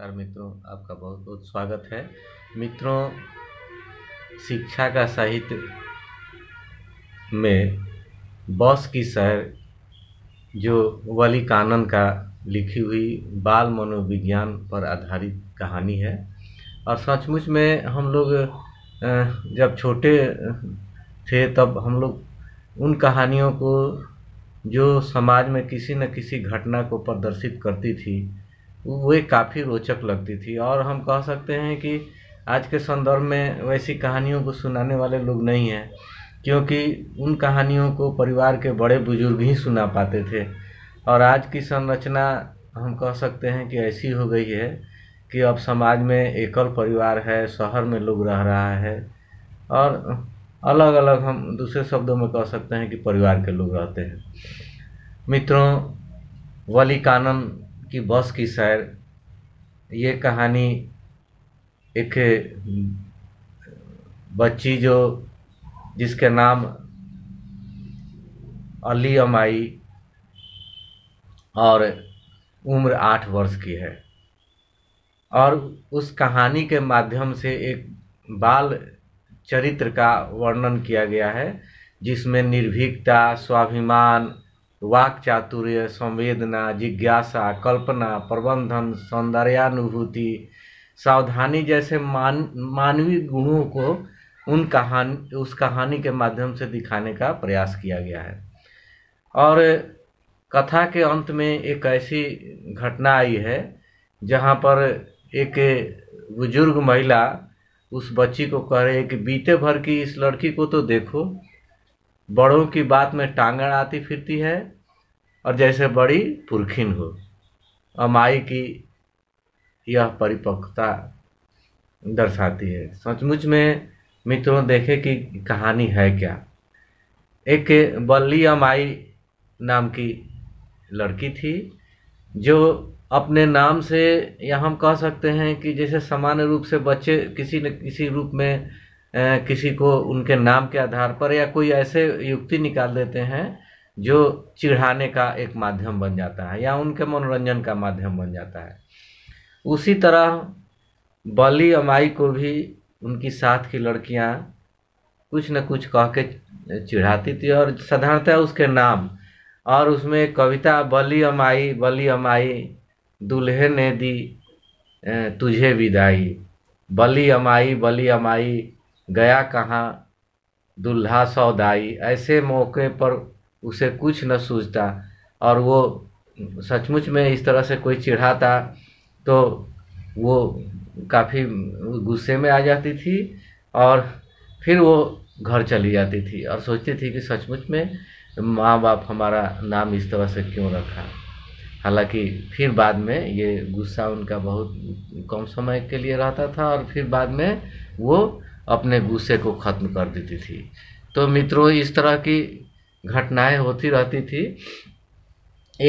नमस्कार मित्रों आपका बहुत बहुत स्वागत है मित्रों शिक्षा का साहित्य में बॉस की शहर जो वली कानन का लिखी हुई बाल मनोविज्ञान पर आधारित कहानी है और सचमुच में हम लोग जब छोटे थे तब हम लोग उन कहानियों को जो समाज में किसी न किसी घटना को प्रदर्शित करती थी वे काफ़ी रोचक लगती थी और हम कह सकते हैं कि आज के संदर्भ में वैसी कहानियों को सुनाने वाले लोग नहीं हैं क्योंकि उन कहानियों को परिवार के बड़े बुजुर्ग ही सुना पाते थे और आज की संरचना हम कह सकते हैं कि ऐसी हो गई है कि अब समाज में एकल परिवार है शहर में लोग रह रहा है और अलग अलग हम दूसरे शब्दों में कह सकते हैं कि परिवार के लोग रहते हैं मित्रों वली कानन की बस की सैर ये कहानी एक बच्ची जो जिसके नाम अली अमाई और उम्र आठ वर्ष की है और उस कहानी के माध्यम से एक बाल चरित्र का वर्णन किया गया है जिसमें निर्भीकता स्वाभिमान वाक चातुर्य संवेदना जिज्ञासा कल्पना प्रबंधन सौंदर्यानुभूति सावधानी जैसे मान मानवीय गुणों को उन कहानी उस कहानी के माध्यम से दिखाने का प्रयास किया गया है और कथा के अंत में एक ऐसी घटना आई है जहाँ पर एक बुजुर्ग महिला उस बच्ची को कह रहे कि बीते भर की इस लड़की को तो देखो बड़ों की बात में टांगण आती फिरती है और जैसे बड़ी पुरखिन हो अमाई की यह परिपक्वता दर्शाती है सचमुच में मित्रों देखे कि कहानी है क्या एक बल्ली अमाई नाम की लड़की थी जो अपने नाम से या हम कह सकते हैं कि जैसे सामान्य रूप से बच्चे किसी न किसी रूप में किसी को उनके नाम के आधार पर या कोई ऐसे युक्ति निकाल देते हैं जो चिढ़ाने का एक माध्यम बन जाता है या उनके मनोरंजन का माध्यम बन जाता है उसी तरह बली अमाई को भी उनकी साथ की लड़कियां कुछ न कुछ कह के चिढ़ाती थी और साधारणतः उसके नाम और उसमें कविता बली अमाई बली अमाई दूल्हे ने दी तुझे विदाई बली अमाई बली अमाई गया कहाँ दुल्हा सौदाई ऐसे मौके पर उसे कुछ न सूझता और वो सचमुच में इस तरह से कोई चिढ़ाता तो वो काफ़ी गुस्से में आ जाती थी और फिर वो घर चली जाती थी और सोचती थी कि सचमुच में माँ बाप हमारा नाम इस तरह से क्यों रखा हालांकि फिर बाद में ये गुस्सा उनका बहुत कम समय के लिए रहता था और फिर बाद में वो अपने गुस्से को ख़त्म कर देती थी तो मित्रों इस तरह की घटनाएं होती रहती थी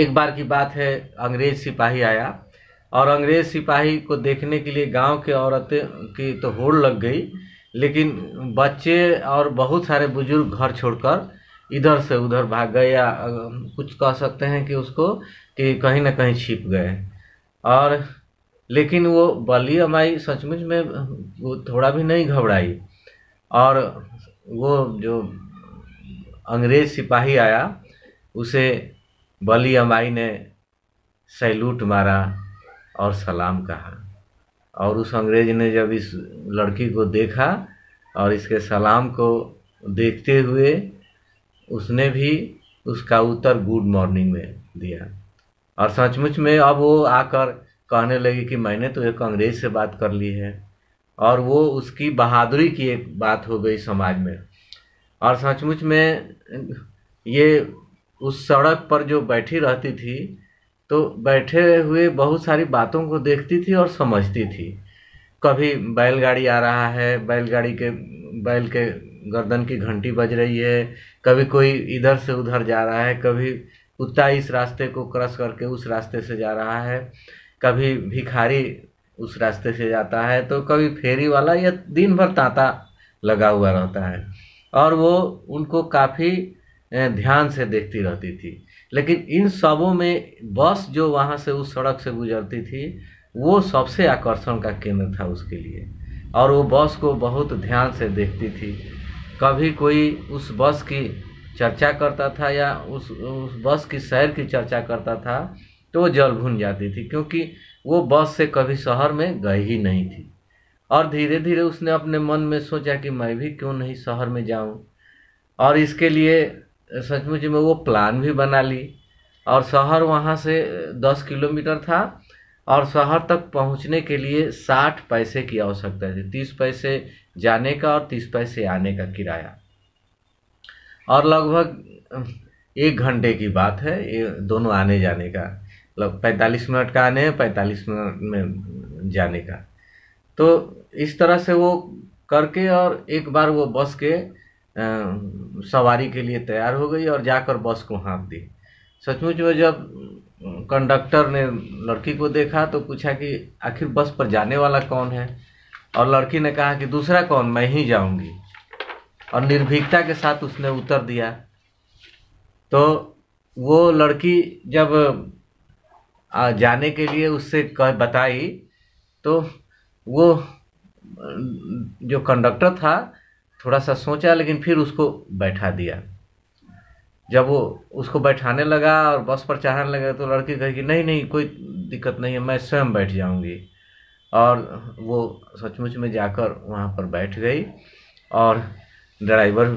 एक बार की बात है अंग्रेज सिपाही आया और अंग्रेज सिपाही को देखने के लिए गांव के औरतें की तो होड़ लग गई लेकिन बच्चे और बहुत सारे बुजुर्ग घर छोड़कर इधर से उधर भाग गए या कुछ कह सकते हैं कि उसको कि कहीं ना कहीं छिप गए और लेकिन वो बलिया माई सचमुच में वो थोड़ा भी नहीं घबराई और वो जो अंग्रेज सिपाही आया उसे बली अमाई ने सैल्यूट मारा और सलाम कहा और उस अंग्रेज ने जब इस लड़की को देखा और इसके सलाम को देखते हुए उसने भी उसका उत्तर गुड मॉर्निंग में दिया और सचमुच में अब वो आकर कहने लगी कि मैंने तो एक अंग्रेज से बात कर ली है और वो उसकी बहादुरी की एक बात हो गई समाज में और सचमुच में ये उस सड़क पर जो बैठी रहती थी तो बैठे हुए बहुत सारी बातों को देखती थी और समझती थी कभी बैलगाड़ी आ रहा है बैलगाड़ी के बैल के गर्दन की घंटी बज रही है कभी कोई इधर से उधर जा रहा है कभी कुत्ता इस रास्ते को क्रॉस करके उस रास्ते से जा रहा है कभी भिखारी उस रास्ते से जाता है तो कभी फेरी वाला या दिन भर तांता लगा हुआ रहता है और वो उनको काफ़ी ध्यान से देखती रहती थी लेकिन इन सबों में बस जो वहाँ से उस सड़क से गुजरती थी वो सबसे आकर्षण का केंद्र था उसके लिए और वो बस को बहुत ध्यान से देखती थी कभी कोई उस बस की चर्चा करता था या उस उस बस की सैर की चर्चा करता था तो वो जल भून जाती थी क्योंकि वो बस से कभी शहर में गई ही नहीं थी और धीरे धीरे उसने अपने मन में सोचा कि मैं भी क्यों नहीं शहर में जाऊं और इसके लिए सचमुच में वो प्लान भी बना ली और शहर वहाँ से दस किलोमीटर था और शहर तक पहुँचने के लिए साठ पैसे की आवश्यकता थी तीस पैसे जाने का और तीस पैसे आने का किराया और लगभग एक घंटे की बात है ये दोनों आने जाने का मतलब पैंतालीस मिनट का आने पैंतालीस मिनट में जाने का तो इस तरह से वो करके और एक बार वो बस के सवारी के लिए तैयार हो गई और जाकर बस को हाँक दी सचमुच में जब कंडक्टर ने लड़की को देखा तो पूछा कि आखिर बस पर जाने वाला कौन है और लड़की ने कहा कि दूसरा कौन मैं ही जाऊंगी और निर्भीकता के साथ उसने उतर दिया तो वो लड़की जब जाने के लिए उससे बताई तो वो जो कंडक्टर था थोड़ा सा सोचा लेकिन फिर उसको बैठा दिया जब वो उसको बैठाने लगा और बस पर चढ़ाने लगा तो लड़की कि नहीं नहीं कोई दिक्कत नहीं है मैं स्वयं बैठ जाऊंगी और वो सचमुच में जाकर वहाँ पर बैठ गई और ड्राइवर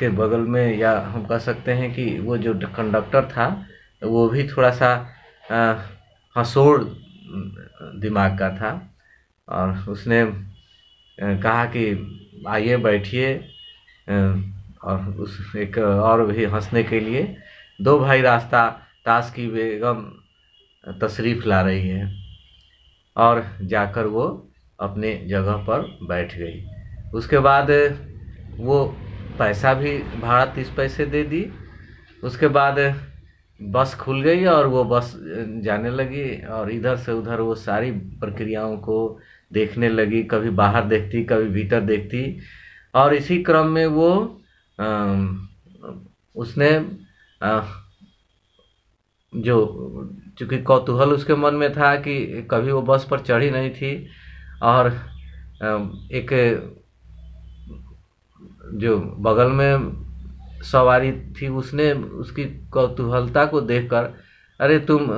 के बगल में या हम कह सकते हैं कि वो जो कंडक्टर था वो भी थोड़ा सा आ, हसोर दिमाग का था और उसने कहा कि आइए बैठिए और उस एक और भी हंसने के लिए दो भाई रास्ता ताश की बेगम तशरीफ़ ला रही है और जाकर वो अपने जगह पर बैठ गई उसके बाद वो पैसा भी भाड़ा तीस पैसे दे दी उसके बाद बस खुल गई और वो बस जाने लगी और इधर से उधर वो सारी प्रक्रियाओं को देखने लगी कभी बाहर देखती कभी भीतर देखती और इसी क्रम में वो आ, उसने आ, जो चूँकि कौतूहल उसके मन में था कि कभी वो बस पर चढ़ी नहीं थी और एक जो बगल में सवारी थी उसने उसकी कौतूहलता को देखकर अरे तुम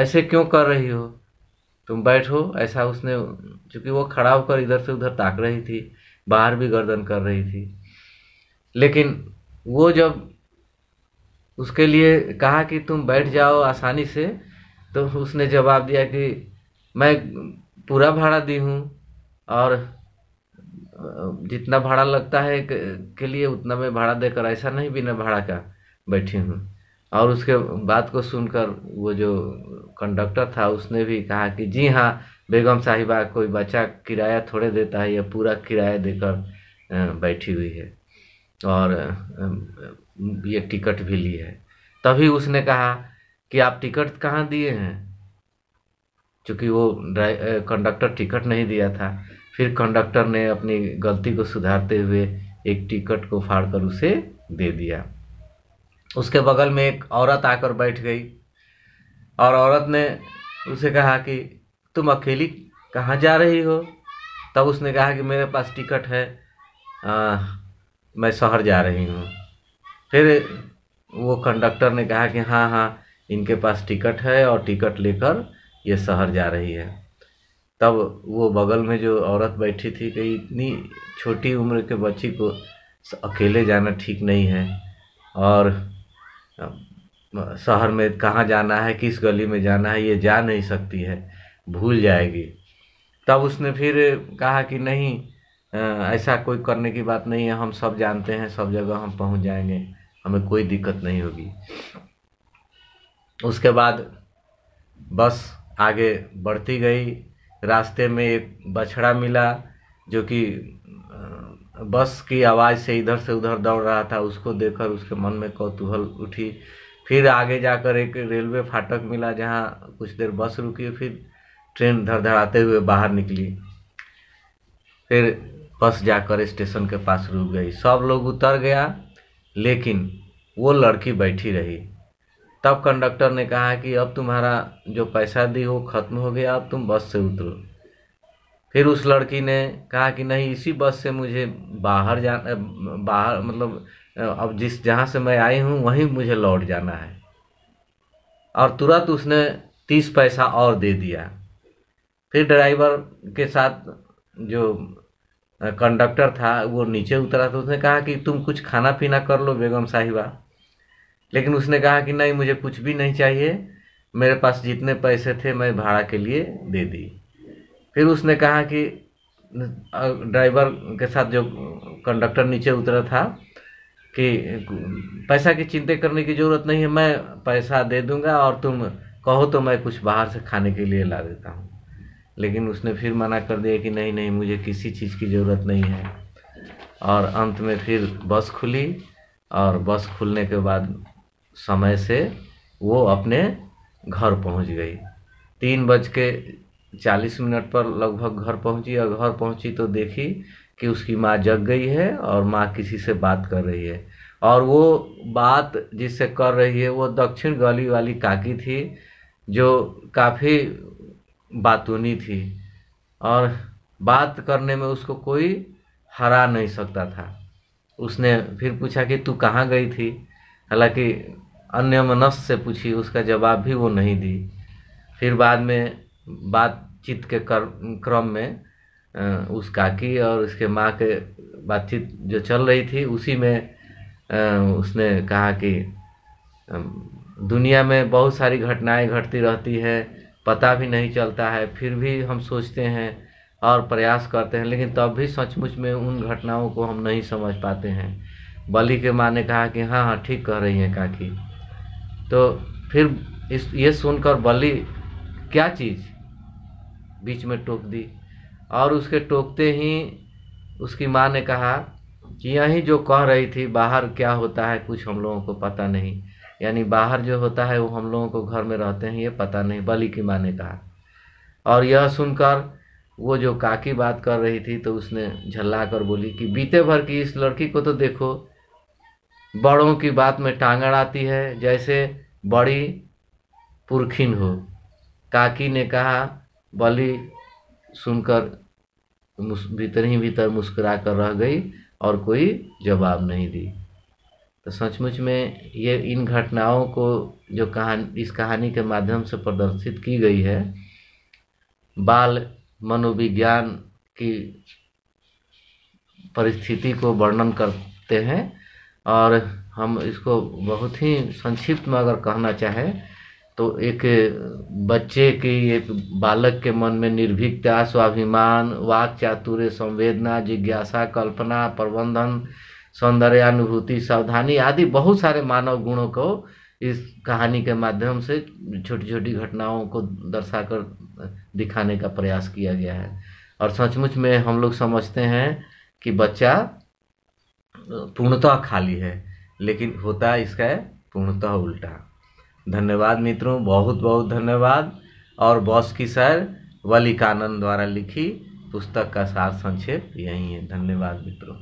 ऐसे क्यों कर रही हो तुम बैठो ऐसा उसने चूँकि वो खड़ा होकर इधर से उधर ताक रही थी बाहर भी गर्दन कर रही थी लेकिन वो जब उसके लिए कहा कि तुम बैठ जाओ आसानी से तो उसने जवाब दिया कि मैं पूरा भाड़ा दी हूँ और जितना भाड़ा लगता है के लिए उतना मैं भाड़ा देकर ऐसा नहीं बिना भाड़ा का बैठी हूँ और उसके बात को सुनकर वो जो कंडक्टर था उसने भी कहा कि जी हाँ बेगम साहिबा कोई बच्चा किराया थोड़े देता है या पूरा किराया देकर बैठी हुई है और ये टिकट भी ली है तभी उसने कहा कि आप टिकट कहाँ दिए हैं क्योंकि वो कंडक्टर टिकट नहीं दिया था फिर कंडक्टर ने अपनी गलती को सुधारते हुए एक टिकट को फाड़कर उसे दे दिया उसके बगल में एक औरत आकर बैठ गई और औरत ने उसे कहा कि तुम अकेली कहाँ जा रही हो तब उसने कहा कि मेरे पास टिकट है आ, मैं शहर जा रही हूँ फिर वो कंडक्टर ने कहा कि हाँ हाँ इनके पास टिकट है और टिकट लेकर ये शहर जा रही है तब वो बगल में जो औरत बैठी थी कि इतनी छोटी उम्र के बच्ची को अकेले जाना ठीक नहीं है और शहर में कहाँ जाना है किस गली में जाना है ये जा नहीं सकती है भूल जाएगी तब उसने फिर कहा कि नहीं ऐसा कोई करने की बात नहीं है हम सब जानते हैं सब जगह हम पहुंच जाएंगे हमें कोई दिक्कत नहीं होगी उसके बाद बस आगे बढ़ती गई रास्ते में एक बछड़ा मिला जो कि बस की आवाज़ से इधर से उधर दौड़ रहा था उसको देखकर उसके मन में कौतूहल उठी फिर आगे जाकर एक रेलवे फाटक मिला जहाँ कुछ देर बस रुकी फिर ट्रेन धड़धड़ाते हुए बाहर निकली फिर बस जाकर स्टेशन के पास रुक गई सब लोग उतर गया लेकिन वो लड़की बैठी रही तब कंडक्टर ने कहा कि अब तुम्हारा जो पैसा दी हो ख़त्म हो गया अब तुम बस से उतरो फिर उस लड़की ने कहा कि नहीं इसी बस से मुझे बाहर जा बाहर मतलब अब जिस जहाँ से मैं आई हूँ वहीं मुझे लौट जाना है और तुरंत उसने तीस पैसा और दे दिया फिर ड्राइवर के साथ जो कंडक्टर था वो नीचे उतरा तो उसने कहा कि तुम कुछ खाना पीना कर लो बेगम साहिबा लेकिन उसने कहा कि नहीं मुझे कुछ भी नहीं चाहिए मेरे पास जितने पैसे थे मैं भाड़ा के लिए दे दी फिर उसने कहा कि ड्राइवर के साथ जो कंडक्टर नीचे उतरा था कि पैसा की चिंता करने की ज़रूरत नहीं है मैं पैसा दे दूंगा और तुम कहो तो मैं कुछ बाहर से खाने के लिए ला देता हूँ लेकिन उसने फिर मना कर दिया कि नहीं नहीं मुझे किसी चीज़ की ज़रूरत नहीं है और अंत में फिर बस खुली और बस खुलने के बाद समय से वो अपने घर पहुंच गई तीन बज के चालीस मिनट पर लगभग घर पहुंची और घर पहुंची तो देखी कि उसकी माँ जग गई है और माँ किसी से बात कर रही है और वो बात जिससे कर रही है वो दक्षिण गली वाली काकी थी जो काफ़ी बातूनी थी और बात करने में उसको कोई हरा नहीं सकता था उसने फिर पूछा कि तू कहाँ गई थी हालांकि अन्य मनस से पूछी उसका जवाब भी वो नहीं दी फिर बाद में बातचीत के क्रम में उस काकी और उसके माँ के बातचीत जो चल रही थी उसी में उसने कहा कि दुनिया में बहुत सारी घटनाएं घटती रहती है पता भी नहीं चलता है फिर भी हम सोचते हैं और प्रयास करते हैं लेकिन तब भी सचमुच में उन घटनाओं को हम नहीं समझ पाते हैं बलि के माँ ने कहा कि हाँ हाँ ठीक कह रही हैं काकी तो फिर इस ये सुनकर बलि क्या चीज़ बीच में टोक दी और उसके टोकते ही उसकी माँ ने कहा कि यही जो कह रही थी बाहर क्या होता है कुछ हम लोगों को पता नहीं यानी बाहर जो होता है वो हम लोगों को घर में रहते हैं ये पता नहीं बलि की माँ ने कहा और यह सुनकर वो जो काकी बात कर रही थी तो उसने झल्ला कर बोली कि बीते भर की इस लड़की को तो देखो बड़ों की बात में टांगण आती है जैसे बड़ी पुरखिन हो काकी ने कहा बलि सुनकर भीतर ही भीतर मुस्कुरा कर रह गई और कोई जवाब नहीं दी तो सचमुच में ये इन घटनाओं को जो कहानी इस कहानी के माध्यम से प्रदर्शित की गई है बाल मनोविज्ञान की परिस्थिति को वर्णन करते हैं और हम इसको बहुत ही संक्षिप्त में अगर कहना चाहें तो एक बच्चे के एक बालक के मन में निर्भीकता स्वाभिमान वाक चातुर्य संवेदना जिज्ञासा कल्पना प्रबंधन सौंदर्यानुभूति सावधानी आदि बहुत सारे मानव गुणों को इस कहानी के माध्यम से छोटी छोटी घटनाओं को दर्शाकर दिखाने का प्रयास किया गया है और सचमुच में हम लोग समझते हैं कि बच्चा पूर्णतः खाली है लेकिन होता है इसका पूर्णतः उल्टा धन्यवाद मित्रों बहुत बहुत धन्यवाद और बॉस की सर वलिकानंद द्वारा लिखी पुस्तक का सार संक्षेप यही है धन्यवाद मित्रों